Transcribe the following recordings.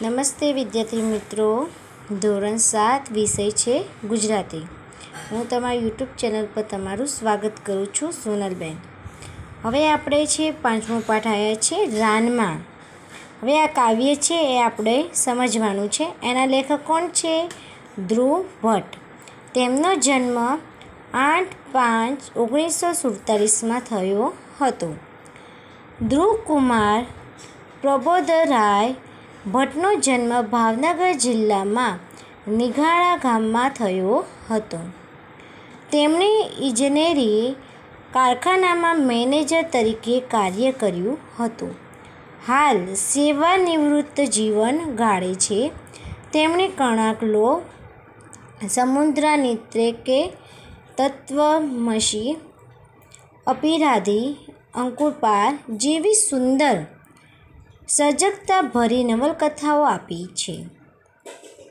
નમસ્તે વિદ્યાર્થી મિત્રો ધોરણ સાત વિષય છે ગુજરાતી હું તમારા યુટ્યુબ ચેનલ પર તમારું સ્વાગત કરું છું સોનલબેન હવે આપણે છે પાંચમો પાઠ આવ્યા છે રાનમાં હવે આ કાવ્ય છે એ આપણે સમજવાનું છે એના લેખક કોણ છે ધ્રુવ ભટ્ટ તેમનો જન્મ આઠ પાંચ ઓગણીસો સુડતાલીસમાં થયો હતો ધ્રુવ કુમાર પ્રબોધરાય ભટ્ટનો જન્મ ભાવનગર જિલ્લામાં નિઘાળા ગામમાં થયો હતો તેમણે ઇજનેરી કારખાનામાં મેનેજર તરીકે કાર્ય કર્યું હતું હાલ સેવાનિવૃત્ત જીવન ગાળે છે તેમણે કણાક લો સમુદ્ર નિત્રે કે તત્વમશી અપીરાધી અંકુરપાર જેવી સુંદર સજગતા ભરી નવલકથાઓ આપી છે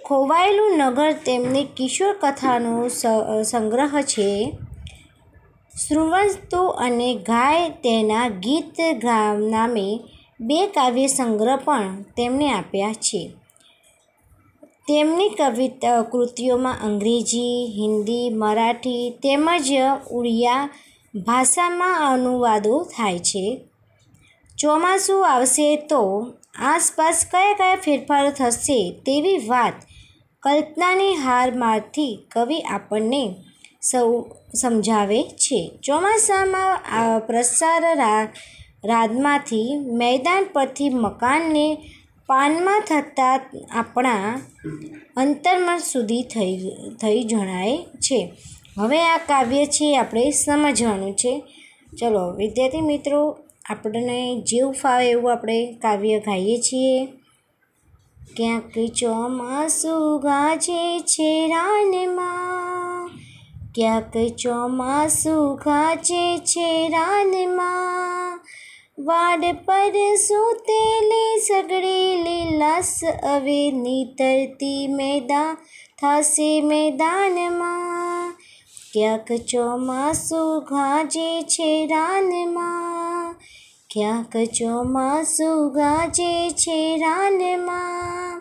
ખોવાયેલું નગર તેમની કિશોર કથાનો સંગ્રહ છે શ્રુવસ્તુ અને ગાય તેના ગીત ગા નામે બે કાવ્ય સંગ્રહ પણ તેમણે આપ્યા છે તેમની કવિતા કૃતિઓમાં અંગ્રેજી હિન્દી મરાઠી તેમજ ઉડિયા ભાષામાં અનુવાદો થાય છે ચોમાસું આવશે તો આસપાસ કયા કયા ફેરફારો થશે તેવી વાત કલ્પનાની હાર હારમાંથી કવિ આપણને સૌ સમજાવે છે ચોમાસામાં પ્રસાર રાદમાંથી મેદાન પરથી મકાનને પાનમાં થતાં આપણા અંતરમાં સુધી થઈ થઈ જણાય છે હવે આ કાવ્ય છે આપણે સમજવાનું છે ચલો વિદ્યાર્થી મિત્રો આપણને જેવું ફાવે એવું આપણે કાવ્ય ગાઈએ છીએ ક્યાંક ચોમાસુ ગાજે છે રાનમાં ક્યાંક ચોમાસુ ગાજે છે રાનમાં વાડ પર સૂતેલી સગડી લીલાસ અવેની તરતી મેદા થશે મેદાનમાં ક્યાંક ચોમાસુ ગાજે છે રાનમાં ક્યાંક ચોમાસું ગાજે છે રાનમાં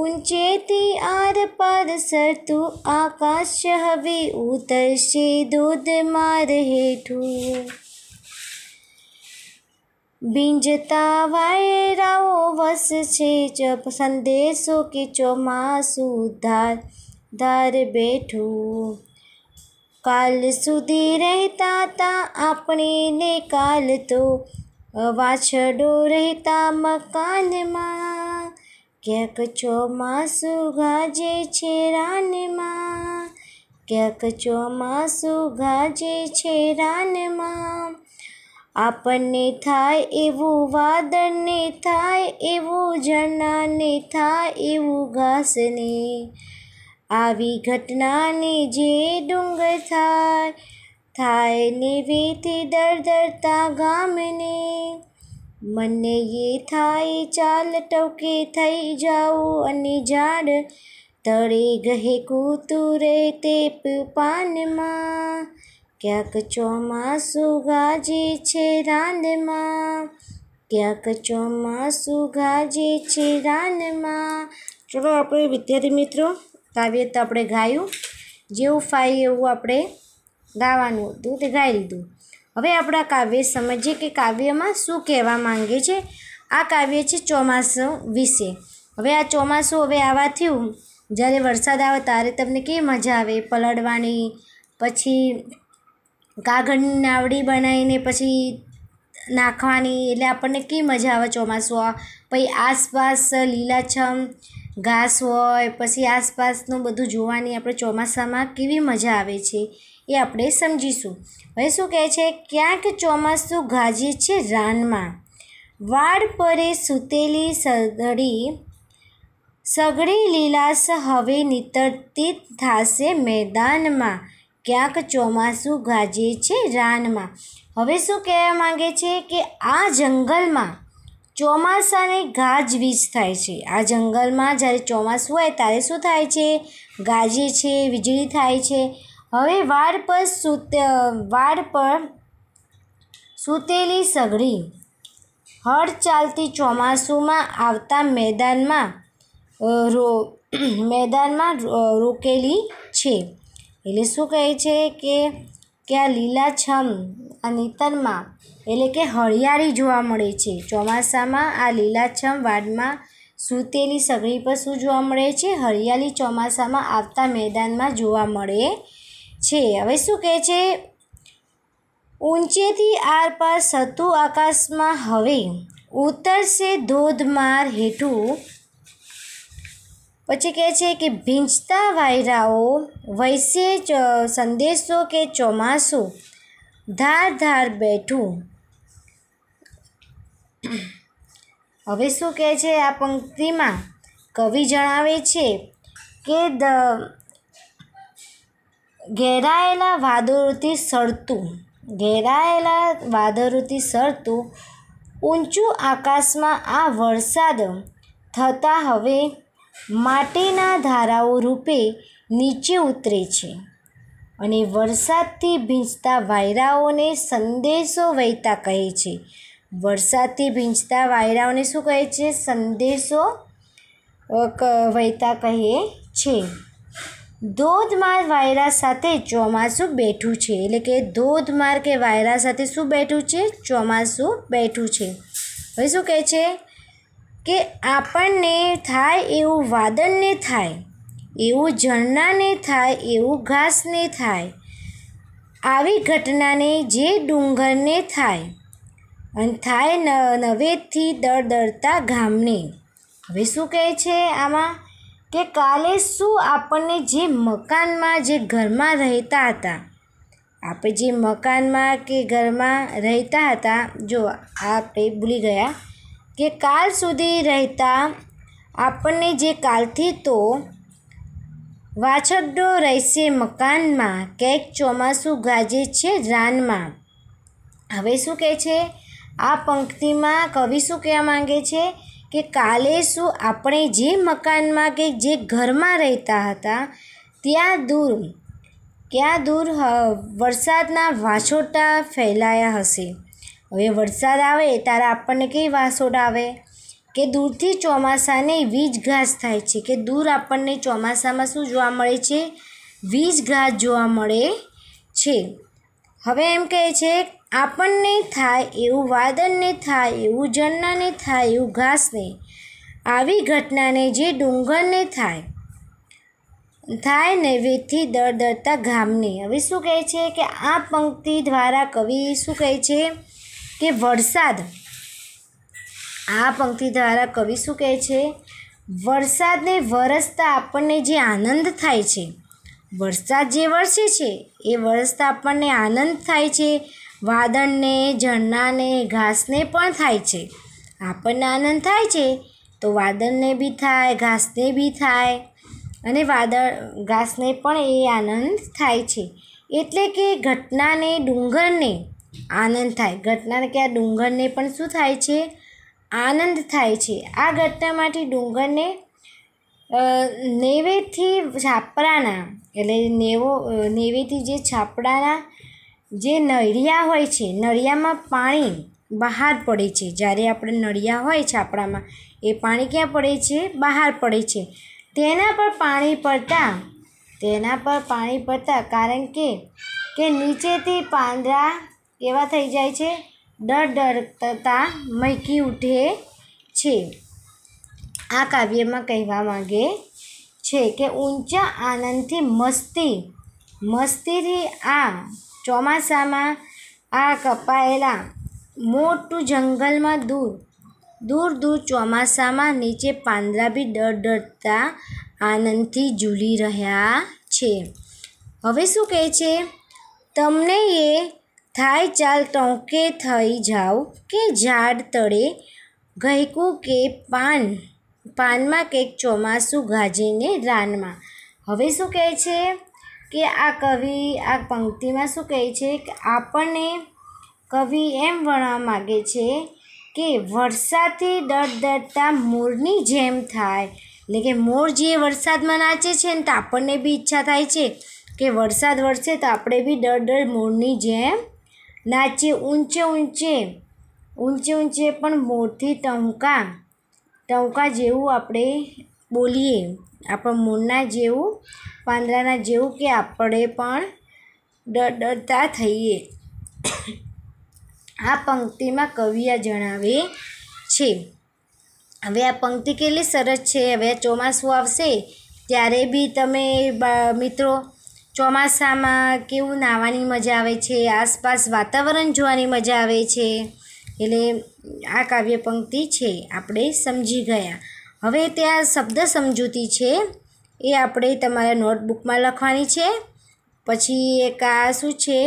ઊંચેથી આર પાર સરતું આકાશ હવે ઉતરશે ધોધમાર હેઠું બીંજતા વાયરાઓ વસશે સંદેશો કે ચોમાસું ધાર ધાર બેઠું કાલ સુધી રહેતા તા આપણે ને કાલ તો વાછડો રહેતા મકાનમાં ક્યાંક ચોમાસુ ગાજે છે રાનમાં ક્યાંક ચોમાસુ ગાજે છે રાનમાં આપણને થાય એવું વાદળને થાય એવું જણાને થાય એવું ઘાસને આવી ઘટનાને જે ડુંગર થાય થાય દર દરદરતા ગામને મને એ થાય ચાલ ટોકે થઈ જાઉં અને ઝાડ તળે ગહે કૂતું રે તે પાનમાં ક્યાંક ચોમાસુ ગાજે છે રાનમાં ક્યાંક ચોમાસુ ગાજે છે રાનમાં ચલો આપણે વિદ્યાર્થી મિત્રો કાવ્ય તો આપણે ગાયું જેવું ફાય એવું આપણે ગાવાનું હતું તે ગાઈ લીધું હવે આપણા કાવ્ય સમજીએ કે કાવ્યમાં શું કહેવા માંગે છે આ કાવ્ય છે ચોમાસું વિશે હવે આ ચોમાસું હવે આવા થયું જ્યારે વરસાદ આવે ત્યારે તમને કેવી મજા આવે પલળવાની પછી કાગળની નાવડી બનાવીને પછી નાખવાની એટલે આપણને કેવી મજા આવે ચોમાસું પછી આસપાસ લીલાછમ ઘાસ હોય પછી આસપાસનું બધું જોવાની આપણે ચોમાસામાં કેવી મજા આવે છે એ આપણે સમજીશું હવે શું કહે છે ક્યાંક ચોમાસું ગાજે છે રાનમાં વાડ પરે સૂતેલી સદડી સગડી લીલાસ હવે નીતરતી થાશે મેદાનમાં ક્યાંક ચોમાસું ગાજે છે રાનમાં હવે શું કહેવા માંગે છે કે આ જંગલમાં ચોમાસાની ગાજવીજ થાય છે આ જંગલમાં જ્યારે ચોમાસું હોય ત્યારે શું થાય છે ગાજે છે વીજળી થાય છે હવે વાડ પર સૂતે વાડ પર સૂતેલી સગડી હળ ચાલતી ચોમાસુમાં આવતા મેદાનમાં રો મેદાનમાં રોકેલી છે એટલે શું કહે છે કે કે લીલાછમ આ નીતરમાં એટલે કે હરિયાળી જોવા મળે છે ચોમાસામાં આ લીલાછમ વાડમાં સૂતેલી સગડી પર શું જોવા મળે છે હરિયાળી ચોમાસામાં આવતા મેદાનમાં જોવા મળે છે હવે શું કહે છે ઊંચેથી આરપાર સતું આકાશમાં હવે ઉતરશે ધોધમાર હેઠું પછી કહે છે કે ભીંજતા વાયરાઓ વૈસે સંદેશો કે ચોમાસું ધાર ધાર બેઠું હવે શું કહે છે આ પંક્તિમાં કવિ જણાવે છે કે દ ઘેરાયેલા વાદળોથી સળતું ઘેરાયેલા વાદળોથી સળતું ઊંચું આકાશમાં આ વરસાદ થતાં હવે માટીના ધારાઓ રૂપે નીચે ઉતરે છે અને વરસાદથી ભીંજતા વાયરાઓને સંદેશો વહેતા કહે છે વરસાદથી ભીંજતા વાયરાઓને શું કહે છે સંદેશો વહેતા કહીએ છીએ ધોધમાર વાયરા સાથે ચોમાસું બેઠું છે એટલે કે ધોધમાર કે વાયરા સાથે શું બેઠું છે ચોમાસું બેઠું છે હવે શું કહે છે કે આપણને થાય એવું વાદળને થાય એવું ઝરણાને થાય એવું ઘાસને થાય આવી ઘટનાને જે ડુંગરને થાય અને થાય ન નવેદથી દળદળતા ગામને હવે શું કહે છે આમાં કે કાલે શું આપણને જે મકાનમાં જે ઘરમાં રહેતા હતા આપણે જે મકાનમાં કે ઘરમાં રહેતા હતા જો આપણે ભૂલી ગયા કે કાલ સુધી રહેતા આપણને જે કાલથી તો વાછડો રહેશે મકાનમાં કેક ચોમાસું ગાજે છે રાનમાં હવે શું કહે છે આ પંક્તિમાં કવિ શું કહેવા માંગે છે કે કાલે શું આપણે જે મકાનમાં કે જે ઘરમાં રહેતા હતા ત્યાં દૂર ક્યાં દૂર વરસાદના વાછોટા ફેલાયા હશે હવે વરસાદ આવે ત્યારે આપણને કઈ વાસોડ આવે કે દૂરથી ચોમાસાને વીજઘાસ થાય છે કે દૂર આપણને ચોમાસામાં શું જોવા મળે છે વીજઘાસ જોવા મળે છે હવે એમ કહે છે આપણને થાય એવું વાદળને થાય એવું ઝરણાને થાય એવું ઘાસને આવી ઘટનાને જે ડુંગરને થાય થાય ને વેથી દર દરતા ઘામને હવે શું કહે છે કે આ પંક્તિ દ્વારા કવિ શું કહે છે કે વરસાદ આ પંક્તિ દ્વારા કવિ શું કહે છે વરસાદને વરસતા આપણને જે આનંદ થાય છે વરસાદ જે વરસે છે એ વરસતા આપણને આનંદ થાય છે વાદળને ઝરણાને ઘાસને પણ થાય છે આપણને આનંદ થાય છે તો વાદળને બી થાય ઘાસને બી થાય અને વાદળ ઘાસને પણ એ આનંદ થાય છે એટલે કે ઘટનાને ડુંગરને આનંદ થાય ઘટનાને કે આ ડુંગરને પણ શું થાય છે આનંદ થાય છે આ ઘટનામાંથી ડુંગરને નેવેથી છાપરાના એટલે નેવો નેવેથી જે છાપરાના જે નળિયા હોય છે નળિયામાં પાણી બહાર પડે છે જ્યારે આપણે નળિયા હોય છે આપણામાં એ પાણી ક્યાં પડે છે બહાર પડે છે તેના પર પાણી પડતાં તેના પર પાણી પડતાં કારણ કે કે નીચેથી પાંદરા એવા થઈ જાય છે ડર ડર ડરતા મૈકી ઉઠે છે આ કાવ્યમાં કહેવા માગે છે કે ઊંચા આનંદથી મસ્તી મસ્તીથી આ ચોમાસામાં આ કપાયેલા મોટું જંગલમાં દૂર દૂર દૂર ચોમાસામાં નીચે પાંદડા બી ડરડરતા આનંદથી ઝૂલી રહ્યા છે હવે શું કહે છે તમને એ થાય ચાલ ટોંકે થઈ જાઓ કે ઝાડ તળે ગયકું કે પાન પાનમાં કંઈક ચોમાસું ગાજીને રાનમાં હવે શું કહે છે કે આ કવિ આ પંક્તિમાં શું કહે છે કે આપણને કવિ એમ વણવા માગે છે કે વરસાદથી ડરડરતા મોરની જેમ થાય એટલે કે મોર જે વરસાદમાં નાચે છે ને તો આપણને બી ઈચ્છા થાય છે કે વરસાદ વરસે તો આપણે બી ડરડર મોરની જેમ નાચીએ ઊંચે ઊંચે ઊંચે ઊંચે પણ મોરથી ટંકા ટંકા જેવું આપણે બોલીએ આપણા મોરના જેવું પાંદડાના જેવું કે આપણે પણ ડરતા થઈએ આ પંક્તિમાં કવિયા જણાવે છે હવે આ પંક્તિ કેટલી સરસ છે હવે ચોમાસું આવશે ત્યારે બી તમે મિત્રો ચોમાસામાં કેવું નાહવાની મજા આવે છે આસપાસ વાતાવરણ જોવાની મજા આવે છે એટલે આ કાવ્ય પંક્તિ છે આપણે સમજી ગયા હવે ત્યાં શબ્દ સમજૂતી છે એ આપણે તમારા નોટબુકમાં લખવાની છે પછી એક આ શું છે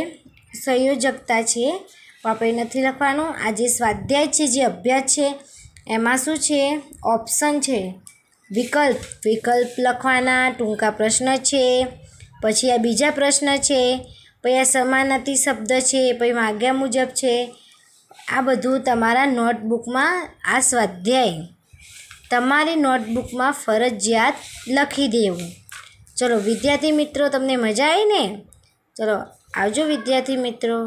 સંયોજકતા છે આપણે નથી લખવાનું આ જે સ્વાધ્યાય છે જે અભ્યાસ છે એમાં શું છે ઓપ્શન છે વિકલ્પ વિકલ્પ લખવાના ટૂંકા પ્રશ્ન છે પછી આ બીજા પ્રશ્ન છે પછી આ સમાનતી શબ્દ છે પછી માગ્યા મુજબ છે આ બધું તમારા નોટબુકમાં આ સ્વાધ્યાય તમારી નોટબુકમાં ફરજિયાત લખી દેવું ચલો વિદ્યાર્થી મિત્રો તમને મજા આવી ને ચલો આવજો વિદ્યાર્થી મિત્રો